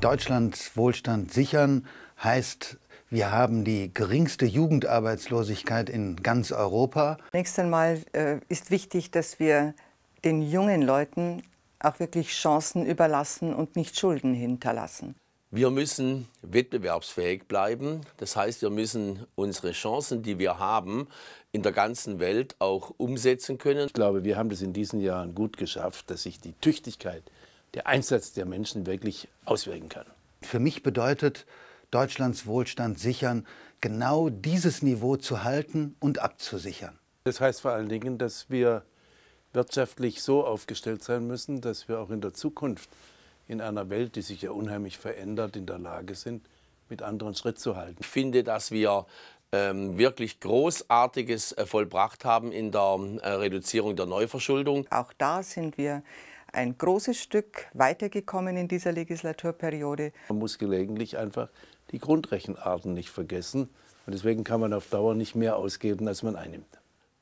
Deutschlands Wohlstand sichern heißt, wir haben die geringste Jugendarbeitslosigkeit in ganz Europa. Nächstes Mal äh, ist wichtig, dass wir den jungen Leuten auch wirklich Chancen überlassen und nicht Schulden hinterlassen. Wir müssen wettbewerbsfähig bleiben. Das heißt, wir müssen unsere Chancen, die wir haben, in der ganzen Welt auch umsetzen können. Ich glaube, wir haben das in diesen Jahren gut geschafft, dass sich die Tüchtigkeit der Einsatz der Menschen wirklich auswirken kann. Für mich bedeutet Deutschlands Wohlstand sichern, genau dieses Niveau zu halten und abzusichern. Das heißt vor allen Dingen, dass wir wirtschaftlich so aufgestellt sein müssen, dass wir auch in der Zukunft in einer Welt, die sich ja unheimlich verändert, in der Lage sind, mit anderen Schritt zu halten. Ich finde, dass wir ähm, wirklich Großartiges äh, vollbracht haben in der äh, Reduzierung der Neuverschuldung. Auch da sind wir ein großes Stück weitergekommen in dieser Legislaturperiode. Man muss gelegentlich einfach die Grundrechenarten nicht vergessen. Und deswegen kann man auf Dauer nicht mehr ausgeben, als man einnimmt.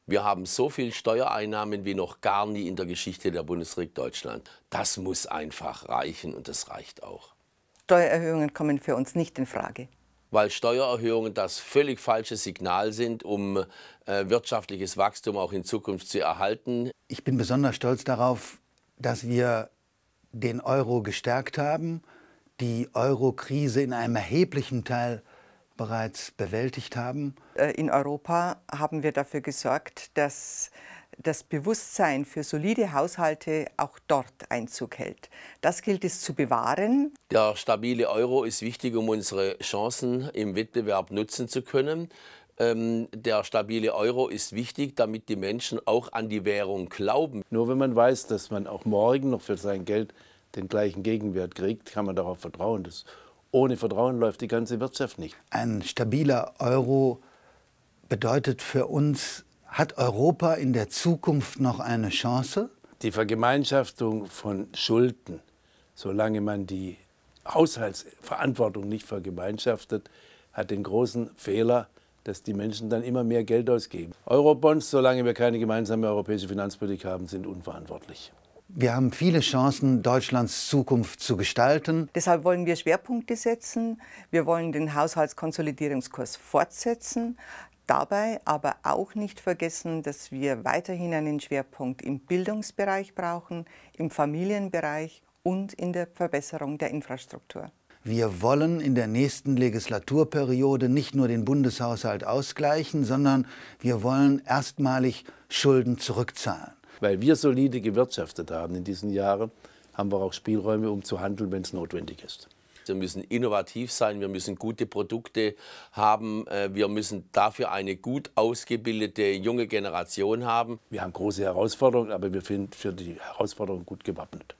Wir haben so viel Steuereinnahmen wie noch gar nie in der Geschichte der Bundesrepublik Deutschland. Das muss einfach reichen und das reicht auch. Steuererhöhungen kommen für uns nicht in Frage. Weil Steuererhöhungen das völlig falsche Signal sind, um äh, wirtschaftliches Wachstum auch in Zukunft zu erhalten. Ich bin besonders stolz darauf, dass wir den Euro gestärkt haben, die Euro-Krise in einem erheblichen Teil bereits bewältigt haben. Äh, in Europa haben wir dafür gesorgt, dass das Bewusstsein für solide Haushalte auch dort Einzug hält. Das gilt es zu bewahren. Der stabile Euro ist wichtig, um unsere Chancen im Wettbewerb nutzen zu können ähm, der stabile Euro ist wichtig, damit die Menschen auch an die Währung glauben. Nur wenn man weiß, dass man auch morgen noch für sein Geld den gleichen Gegenwert kriegt, kann man darauf vertrauen. Dass ohne Vertrauen läuft die ganze Wirtschaft nicht. Ein stabiler Euro bedeutet für uns, hat Europa in der Zukunft noch eine Chance? Die Vergemeinschaftung von Schulden, solange man die Haushaltsverantwortung nicht vergemeinschaftet, hat den großen Fehler, dass die Menschen dann immer mehr Geld ausgeben. Eurobonds, solange wir keine gemeinsame europäische Finanzpolitik haben, sind unverantwortlich. Wir haben viele Chancen, Deutschlands Zukunft zu gestalten. Deshalb wollen wir Schwerpunkte setzen. Wir wollen den Haushaltskonsolidierungskurs fortsetzen. Dabei aber auch nicht vergessen, dass wir weiterhin einen Schwerpunkt im Bildungsbereich brauchen, im Familienbereich und in der Verbesserung der Infrastruktur. Wir wollen in der nächsten Legislaturperiode nicht nur den Bundeshaushalt ausgleichen, sondern wir wollen erstmalig Schulden zurückzahlen. Weil wir solide gewirtschaftet haben in diesen Jahren, haben wir auch Spielräume, um zu handeln, wenn es notwendig ist. Wir müssen innovativ sein, wir müssen gute Produkte haben, äh, wir müssen dafür eine gut ausgebildete junge Generation haben. Wir haben große Herausforderungen, aber wir sind für die Herausforderungen gut gewappnet.